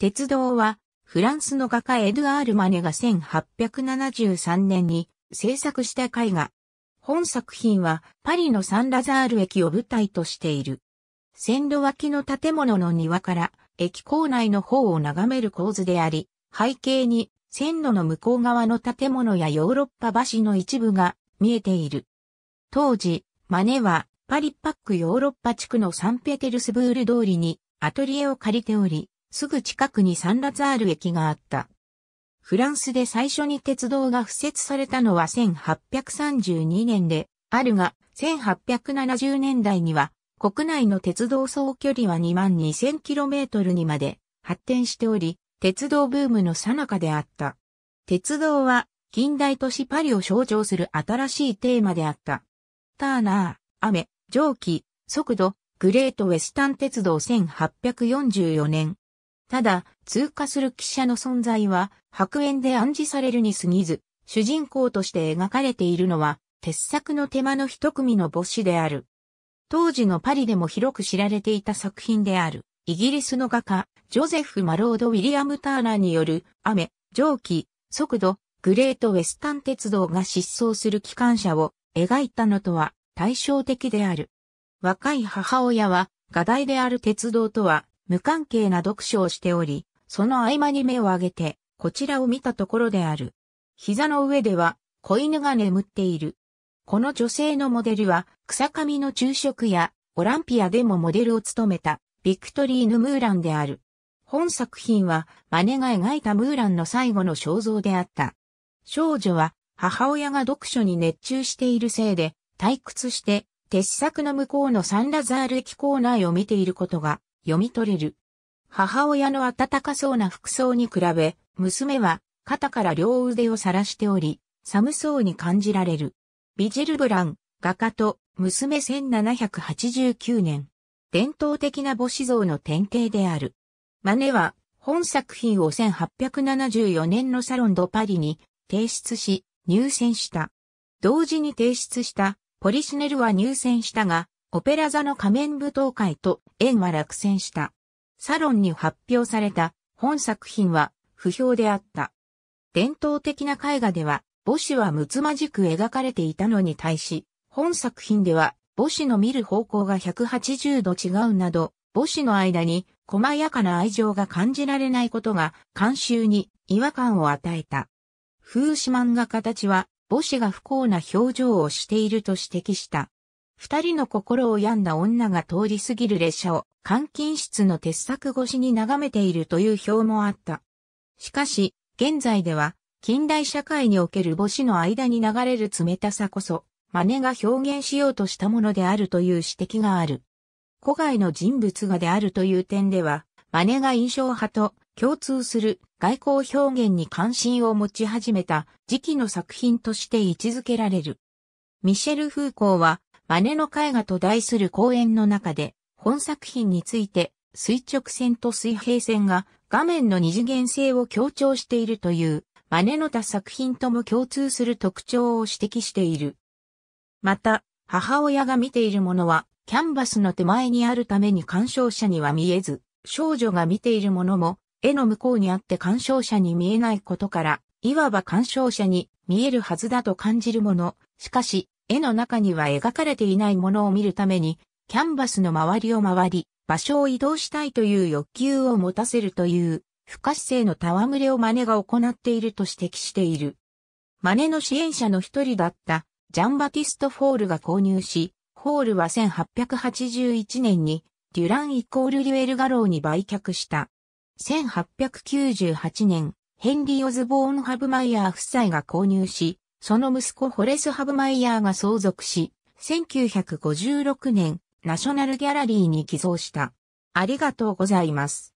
鉄道は、フランスの画家エドゥアール・マネが1873年に制作した絵画。本作品はパリのサンラザール駅を舞台としている。線路脇の建物の庭から駅構内の方を眺める構図であり、背景に線路の向こう側の建物やヨーロッパ橋の一部が見えている。当時、マネはパリパックヨーロッパ地区のサンペテルスブール通りにアトリエを借りており、すぐ近くにサンラるール駅があった。フランスで最初に鉄道が敷設されたのは1832年で、あるが、1870年代には、国内の鉄道総距離は 22,000km にまで発展しており、鉄道ブームの最中であった。鉄道は近代都市パリを象徴する新しいテーマであった。ターナー、雨、蒸気、速度、グレートウェスタン鉄道1844年、ただ、通過する記者の存在は白煙で暗示されるに過ぎず、主人公として描かれているのは、鉄作の手間の一組の母子である。当時のパリでも広く知られていた作品である、イギリスの画家、ジョゼフ・マロード・ウィリアム・ターナーによる、雨、蒸気、速度、グレート・ウェスタン鉄道が失踪する機関車を描いたのとは対照的である。若い母親は、画題である鉄道とは無関係な読書をしており、その合間に目を上げて、こちらを見たところである。膝の上では、子犬が眠っている。この女性のモデルは、草上の昼食や、オランピアでもモデルを務めた、ビクトリーヌ・ムーランである。本作品は、マネが描いたムーランの最後の肖像であった。少女は、母親が読書に熱中しているせいで、退屈して、鉄柵の向こうのサンラザール駅構内を見ていることが読み取れる。母親の暖かそうな服装に比べ、娘は肩から両腕を晒しており、寒そうに感じられる。ビジルブラン、画家と娘1789年。伝統的な母子像の典型である。マネは本作品を1874年のサロンドパリに提出し入選した。同時に提出したポリシネルは入選したが、オペラ座の仮面舞踏会と縁は落選した。サロンに発表された本作品は不評であった。伝統的な絵画では、母子はむつまじく描かれていたのに対し、本作品では母子の見る方向が180度違うなど、母子の間に細やかな愛情が感じられないことが監修に違和感を与えた。風刺漫画家たちは母子が不幸な表情をしていると指摘した。二人の心を病んだ女が通り過ぎる列車を監禁室の鉄柵越しに眺めているという表もあった。しかし、現在では、近代社会における母子の間に流れる冷たさこそ、真似が表現しようとしたものであるという指摘がある。古外の人物画であるという点では、真似が印象派と共通する外交表現に関心を持ち始めた時期の作品として位置づけられる。ミシェル・フーコーは似の絵画と題する講演の中で、本作品について、垂直線と水平線が画面の二次元性を強調しているという、マネの他作品とも共通する特徴を指摘している。また、母親が見ているものは、キャンバスの手前にあるために鑑賞者には見えず、少女が見ているものも、絵の向こうにあって鑑賞者に見えないことから、いわば鑑賞者に見えるはずだと感じるもの、しかし、絵の中には描かれていないものを見るために、キャンバスの周りを回り、場所を移動したいという欲求を持たせるという、不可視性の戯れを真似が行っていると指摘している。真似の支援者の一人だったジャンバティスト・フォールが購入し、ホールは1881年にデュランイコールデュエルガローに売却した。1898年、ヘンリー・オズボーン・ハブマイヤー夫妻が購入し、その息子ホレス・ハブマイヤーが相続し、1956年、ナショナルギャラリーに寄贈した。ありがとうございます。